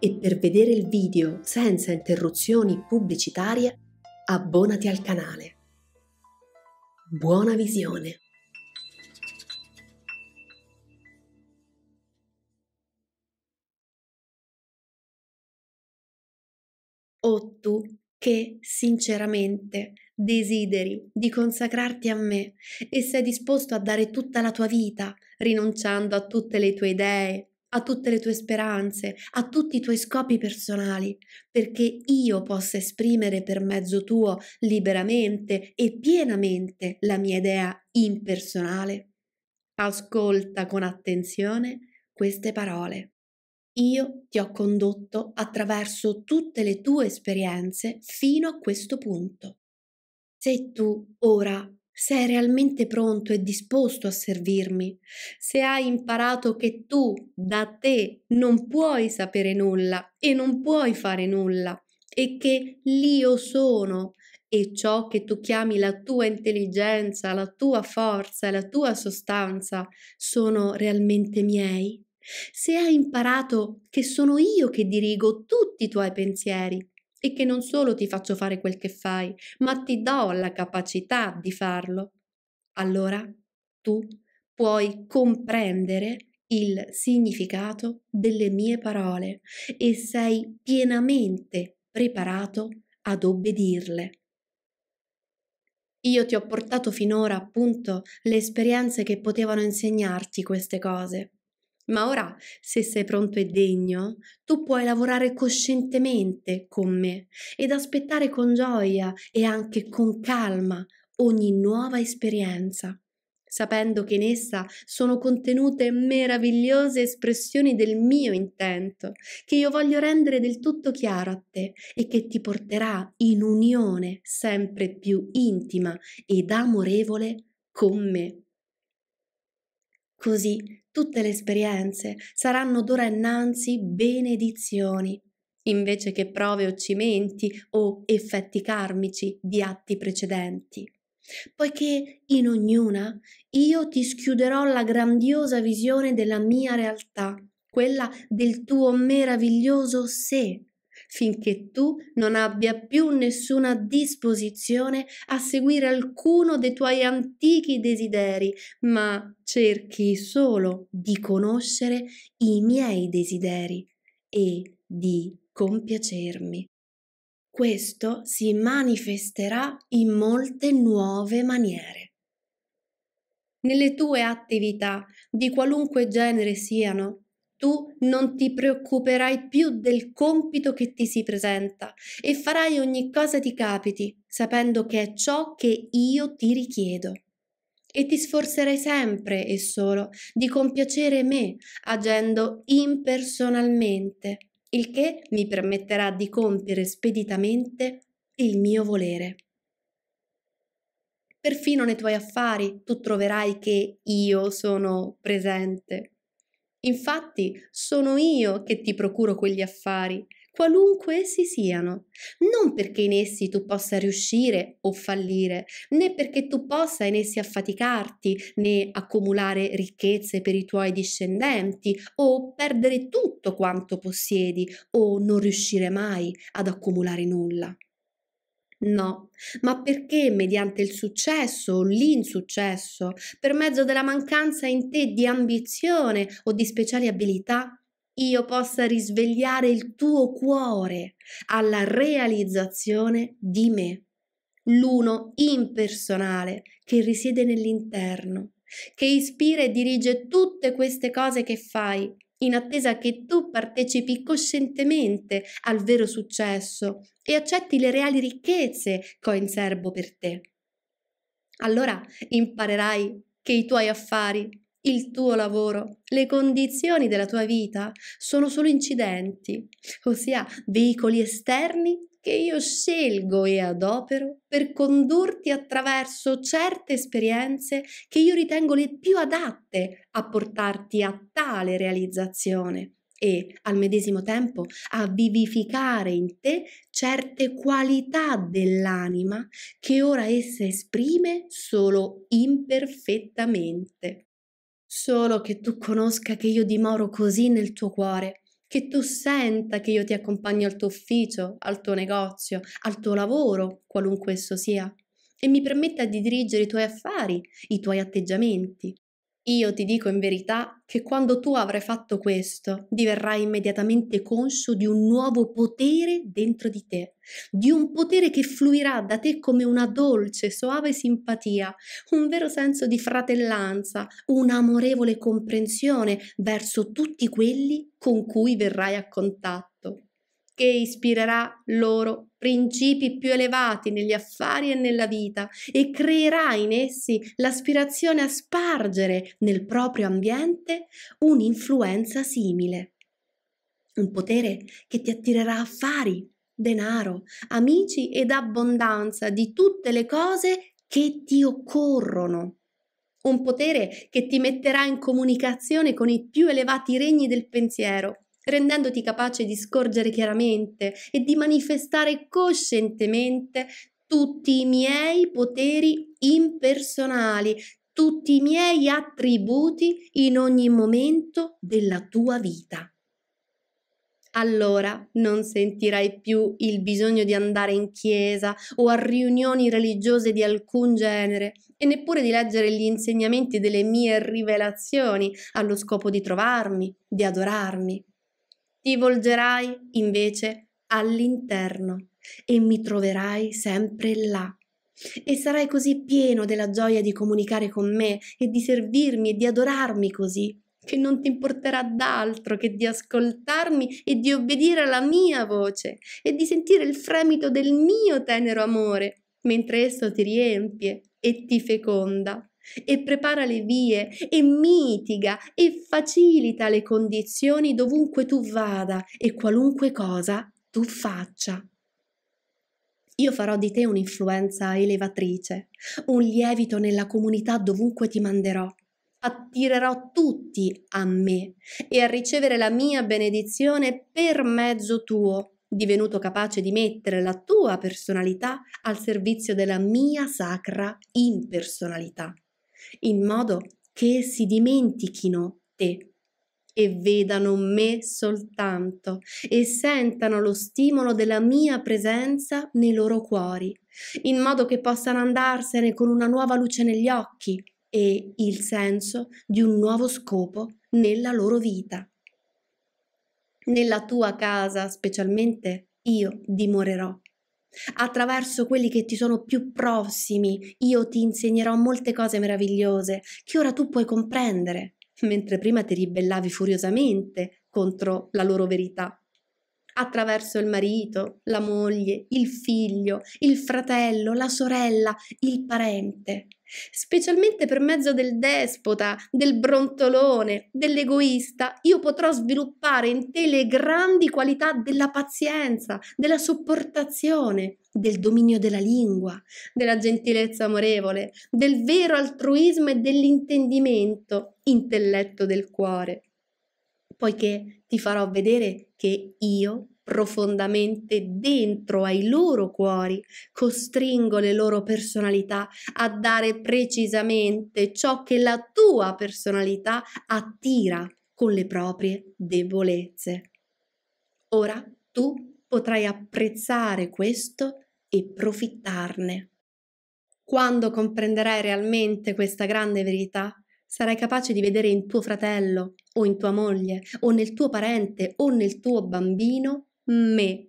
e per vedere il video senza interruzioni pubblicitarie abbonati al canale. Buona visione! O tu che sinceramente desideri di consacrarti a me e sei disposto a dare tutta la tua vita, rinunciando a tutte le tue idee, a tutte le tue speranze, a tutti i tuoi scopi personali, perché io possa esprimere per mezzo tuo liberamente e pienamente la mia idea impersonale. Ascolta con attenzione queste parole. Io ti ho condotto attraverso tutte le tue esperienze fino a questo punto. Se tu ora se è realmente pronto e disposto a servirmi, se hai imparato che tu da te non puoi sapere nulla e non puoi fare nulla e che l'io sono e ciò che tu chiami la tua intelligenza, la tua forza, e la tua sostanza sono realmente miei. Se hai imparato che sono io che dirigo tutti i tuoi pensieri e che non solo ti faccio fare quel che fai, ma ti do la capacità di farlo, allora tu puoi comprendere il significato delle mie parole e sei pienamente preparato ad obbedirle. Io ti ho portato finora appunto le esperienze che potevano insegnarti queste cose. Ma ora, se sei pronto e degno, tu puoi lavorare coscientemente con me ed aspettare con gioia e anche con calma ogni nuova esperienza, sapendo che in essa sono contenute meravigliose espressioni del mio intento, che io voglio rendere del tutto chiaro a te e che ti porterà in unione sempre più intima ed amorevole con me. Così tutte le esperienze saranno d'ora innanzi benedizioni, invece che prove o cimenti o effetti karmici di atti precedenti. Poiché in ognuna io ti schiuderò la grandiosa visione della mia realtà, quella del tuo meraviglioso sé, finché tu non abbia più nessuna disposizione a seguire alcuno dei tuoi antichi desideri, ma cerchi solo di conoscere i miei desideri e di compiacermi. Questo si manifesterà in molte nuove maniere. Nelle tue attività, di qualunque genere siano, tu non ti preoccuperai più del compito che ti si presenta e farai ogni cosa ti capiti, sapendo che è ciò che io ti richiedo. E ti sforzerai sempre e solo di compiacere me, agendo impersonalmente, il che mi permetterà di compiere speditamente il mio volere. Perfino nei tuoi affari tu troverai che io sono presente. Infatti sono io che ti procuro quegli affari, qualunque essi siano, non perché in essi tu possa riuscire o fallire, né perché tu possa in essi affaticarti, né accumulare ricchezze per i tuoi discendenti, o perdere tutto quanto possiedi, o non riuscire mai ad accumulare nulla. No, ma perché mediante il successo o l'insuccesso, per mezzo della mancanza in te di ambizione o di speciali abilità, io possa risvegliare il tuo cuore alla realizzazione di me, l'uno impersonale che risiede nell'interno, che ispira e dirige tutte queste cose che fai in attesa che tu partecipi coscientemente al vero successo e accetti le reali ricchezze che ho in serbo per te. Allora imparerai che i tuoi affari, il tuo lavoro, le condizioni della tua vita sono solo incidenti, ossia veicoli esterni che io scelgo e adopero per condurti attraverso certe esperienze che io ritengo le più adatte a portarti a tale realizzazione e al medesimo tempo a vivificare in te certe qualità dell'anima che ora essa esprime solo imperfettamente. Solo che tu conosca che io dimoro così nel tuo cuore che tu senta che io ti accompagno al tuo ufficio, al tuo negozio, al tuo lavoro, qualunque esso sia, e mi permetta di dirigere i tuoi affari, i tuoi atteggiamenti, io ti dico in verità che quando tu avrai fatto questo, diverrai immediatamente conscio di un nuovo potere dentro di te, di un potere che fluirà da te come una dolce, soave simpatia, un vero senso di fratellanza, un'amorevole comprensione verso tutti quelli con cui verrai a contatto che ispirerà loro principi più elevati negli affari e nella vita e creerà in essi l'aspirazione a spargere nel proprio ambiente un'influenza simile. Un potere che ti attirerà affari, denaro, amici ed abbondanza di tutte le cose che ti occorrono. Un potere che ti metterà in comunicazione con i più elevati regni del pensiero rendendoti capace di scorgere chiaramente e di manifestare coscientemente tutti i miei poteri impersonali, tutti i miei attributi in ogni momento della tua vita. Allora non sentirai più il bisogno di andare in chiesa o a riunioni religiose di alcun genere e neppure di leggere gli insegnamenti delle mie rivelazioni allo scopo di trovarmi, di adorarmi ti volgerai invece all'interno e mi troverai sempre là. E sarai così pieno della gioia di comunicare con me e di servirmi e di adorarmi così, che non ti importerà d'altro che di ascoltarmi e di obbedire alla mia voce e di sentire il fremito del mio tenero amore, mentre esso ti riempie e ti feconda e prepara le vie e mitiga e facilita le condizioni dovunque tu vada e qualunque cosa tu faccia. Io farò di te un'influenza elevatrice, un lievito nella comunità dovunque ti manderò. Attirerò tutti a me e a ricevere la mia benedizione per mezzo tuo, divenuto capace di mettere la tua personalità al servizio della mia sacra impersonalità in modo che si dimentichino te e vedano me soltanto e sentano lo stimolo della mia presenza nei loro cuori, in modo che possano andarsene con una nuova luce negli occhi e il senso di un nuovo scopo nella loro vita. Nella tua casa specialmente io dimorerò Attraverso quelli che ti sono più prossimi io ti insegnerò molte cose meravigliose che ora tu puoi comprendere, mentre prima ti ribellavi furiosamente contro la loro verità. Attraverso il marito, la moglie, il figlio, il fratello, la sorella, il parente. Specialmente per mezzo del despota, del brontolone, dell'egoista, io potrò sviluppare in te le grandi qualità della pazienza, della sopportazione, del dominio della lingua, della gentilezza amorevole, del vero altruismo e dell'intendimento, intelletto del cuore. Poiché ti farò vedere che io profondamente dentro ai loro cuori, costringo le loro personalità a dare precisamente ciò che la tua personalità attira con le proprie debolezze. Ora tu potrai apprezzare questo e profittarne. Quando comprenderai realmente questa grande verità, sarai capace di vedere in tuo fratello o in tua moglie o nel tuo parente o nel tuo bambino me,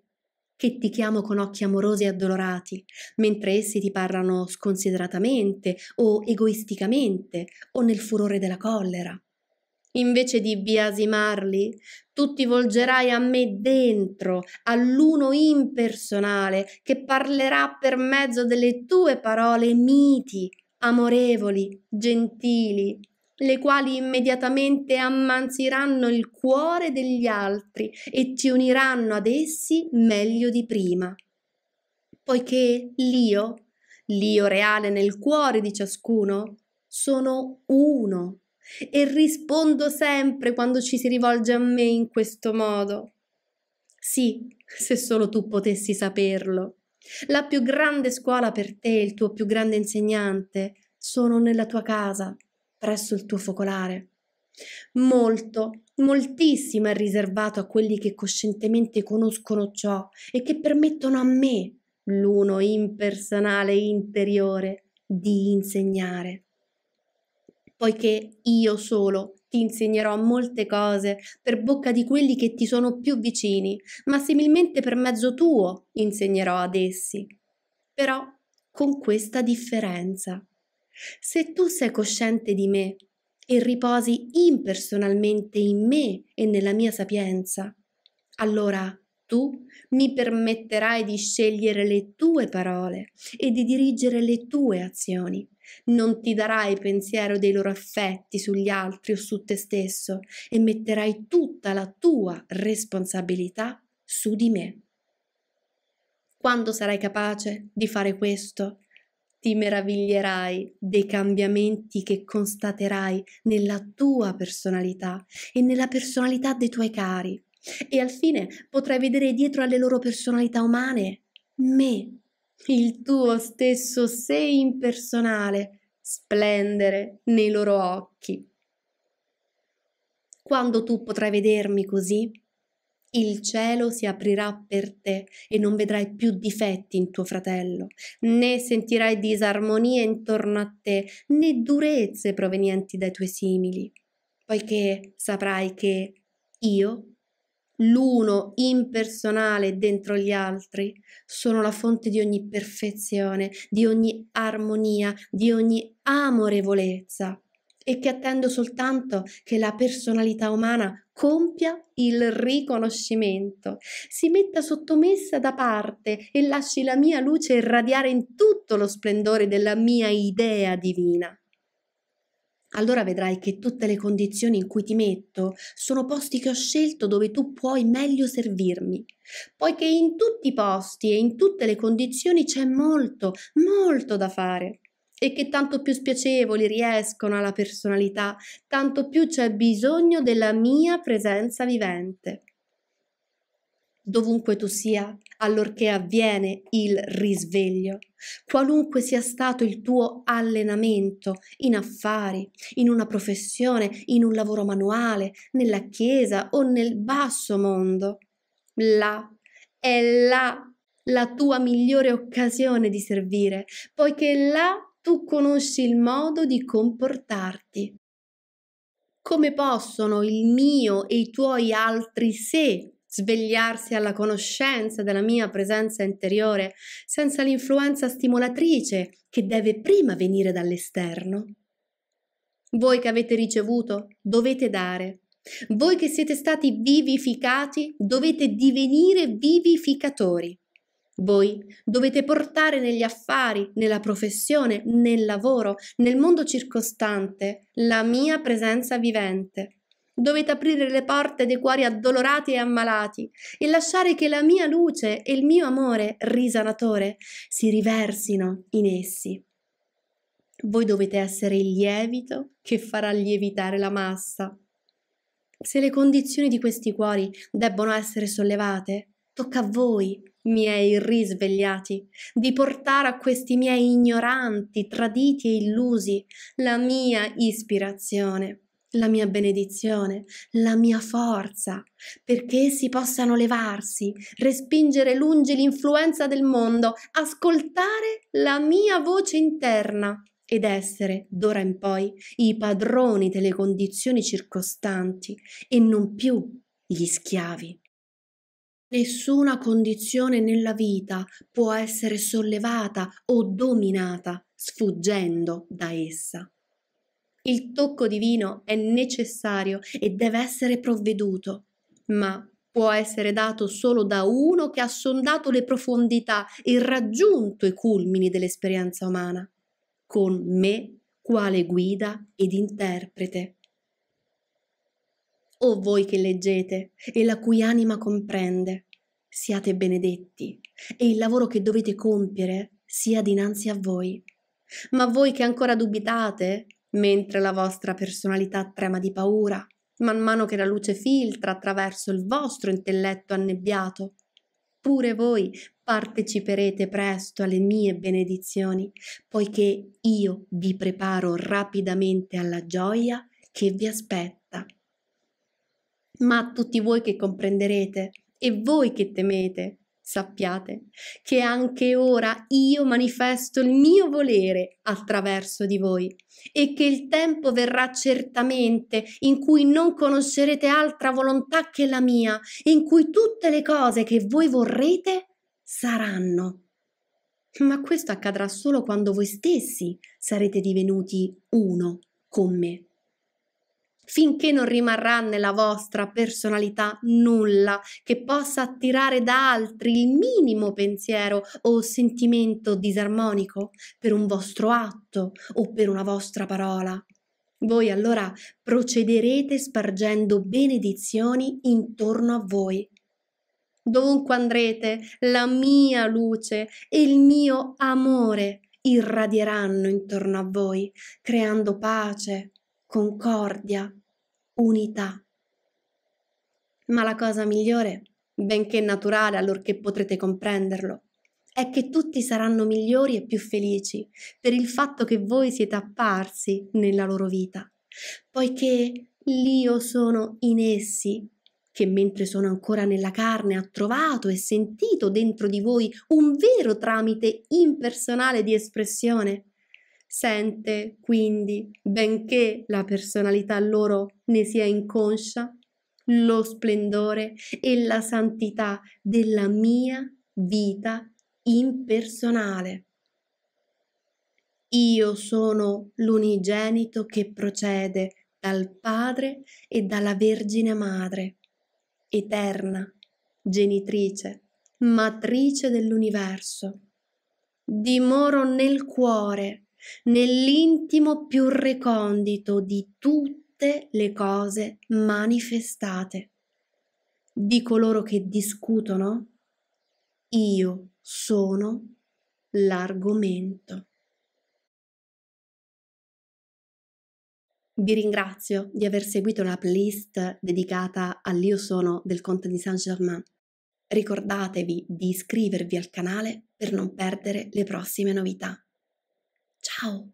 che ti chiamo con occhi amorosi e addolorati, mentre essi ti parlano sconsideratamente o egoisticamente o nel furore della collera. Invece di biasimarli, tu ti volgerai a me dentro, all'uno impersonale, che parlerà per mezzo delle tue parole miti, amorevoli, gentili, le quali immediatamente ammansiranno il cuore degli altri e ti uniranno ad essi meglio di prima. Poiché l'io, l'io reale nel cuore di ciascuno, sono uno e rispondo sempre quando ci si rivolge a me in questo modo. Sì, se solo tu potessi saperlo. La più grande scuola per te, il tuo più grande insegnante, sono nella tua casa presso il tuo focolare. Molto, moltissimo è riservato a quelli che coscientemente conoscono ciò e che permettono a me, l'uno impersonale interiore, di insegnare. Poiché io solo ti insegnerò molte cose per bocca di quelli che ti sono più vicini, ma similmente per mezzo tuo insegnerò ad essi. Però con questa differenza se tu sei cosciente di me e riposi impersonalmente in me e nella mia sapienza, allora tu mi permetterai di scegliere le tue parole e di dirigere le tue azioni. Non ti darai pensiero dei loro affetti sugli altri o su te stesso e metterai tutta la tua responsabilità su di me. Quando sarai capace di fare questo, ti meraviglierai dei cambiamenti che constaterai nella tua personalità e nella personalità dei tuoi cari. E al fine potrai vedere dietro alle loro personalità umane me, il tuo stesso sé impersonale, splendere nei loro occhi. Quando tu potrai vedermi così, il cielo si aprirà per te e non vedrai più difetti in tuo fratello, né sentirai disarmonie intorno a te, né durezze provenienti dai tuoi simili, poiché saprai che io, l'uno impersonale dentro gli altri, sono la fonte di ogni perfezione, di ogni armonia, di ogni amorevolezza e che attendo soltanto che la personalità umana compia il riconoscimento, si metta sottomessa da parte e lasci la mia luce irradiare in tutto lo splendore della mia idea divina. Allora vedrai che tutte le condizioni in cui ti metto sono posti che ho scelto dove tu puoi meglio servirmi, poiché in tutti i posti e in tutte le condizioni c'è molto, molto da fare e che tanto più spiacevoli riescono alla personalità, tanto più c'è bisogno della mia presenza vivente. Dovunque tu sia, allorché avviene il risveglio, qualunque sia stato il tuo allenamento in affari, in una professione, in un lavoro manuale, nella chiesa o nel basso mondo, là è là la tua migliore occasione di servire, poiché là tu conosci il modo di comportarti. Come possono il mio e i tuoi altri sé svegliarsi alla conoscenza della mia presenza interiore senza l'influenza stimolatrice che deve prima venire dall'esterno? Voi che avete ricevuto dovete dare. Voi che siete stati vivificati dovete divenire vivificatori. Voi dovete portare negli affari, nella professione, nel lavoro, nel mondo circostante la mia presenza vivente. Dovete aprire le porte dei cuori addolorati e ammalati e lasciare che la mia luce e il mio amore risanatore si riversino in essi. Voi dovete essere il lievito che farà lievitare la massa. Se le condizioni di questi cuori debbono essere sollevate, tocca a voi miei risvegliati, di portare a questi miei ignoranti, traditi e illusi la mia ispirazione, la mia benedizione, la mia forza, perché essi possano levarsi, respingere lungi l'influenza del mondo, ascoltare la mia voce interna ed essere, d'ora in poi, i padroni delle condizioni circostanti e non più gli schiavi. Nessuna condizione nella vita può essere sollevata o dominata sfuggendo da essa. Il tocco divino è necessario e deve essere provveduto, ma può essere dato solo da uno che ha sondato le profondità e raggiunto i culmini dell'esperienza umana, con me quale guida ed interprete. O voi che leggete e la cui anima comprende, siate benedetti e il lavoro che dovete compiere sia dinanzi a voi. Ma voi che ancora dubitate, mentre la vostra personalità trema di paura, man mano che la luce filtra attraverso il vostro intelletto annebbiato, pure voi parteciperete presto alle mie benedizioni, poiché io vi preparo rapidamente alla gioia che vi aspetta. Ma tutti voi che comprenderete e voi che temete, sappiate che anche ora io manifesto il mio volere attraverso di voi e che il tempo verrà certamente in cui non conoscerete altra volontà che la mia in cui tutte le cose che voi vorrete saranno. Ma questo accadrà solo quando voi stessi sarete divenuti uno con me finché non rimarrà nella vostra personalità nulla che possa attirare da altri il minimo pensiero o sentimento disarmonico per un vostro atto o per una vostra parola. Voi allora procederete spargendo benedizioni intorno a voi. Dovunque andrete, la mia luce e il mio amore irradieranno intorno a voi, creando pace, concordia, unità. Ma la cosa migliore, benché naturale allorché potrete comprenderlo, è che tutti saranno migliori e più felici per il fatto che voi siete apparsi nella loro vita, poiché l'io sono in essi, che mentre sono ancora nella carne ha trovato e sentito dentro di voi un vero tramite impersonale di espressione Sente quindi, benché la personalità loro ne sia inconscia, lo splendore e la santità della mia vita impersonale. Io sono l'unigenito che procede dal Padre e dalla Vergine Madre, eterna, genitrice, matrice dell'universo. Dimoro nel cuore nell'intimo più recondito di tutte le cose manifestate. Di coloro che discutono, io sono l'argomento. Vi ringrazio di aver seguito la playlist dedicata all'Io sono del Conte di Saint Germain. Ricordatevi di iscrivervi al canale per non perdere le prossime novità. 臭